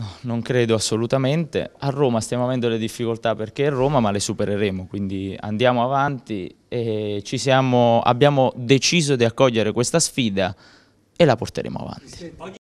No, non credo assolutamente. A Roma stiamo avendo le difficoltà perché è Roma, ma le supereremo, quindi andiamo avanti e siamo, abbiamo deciso di accogliere questa sfida e la porteremo avanti.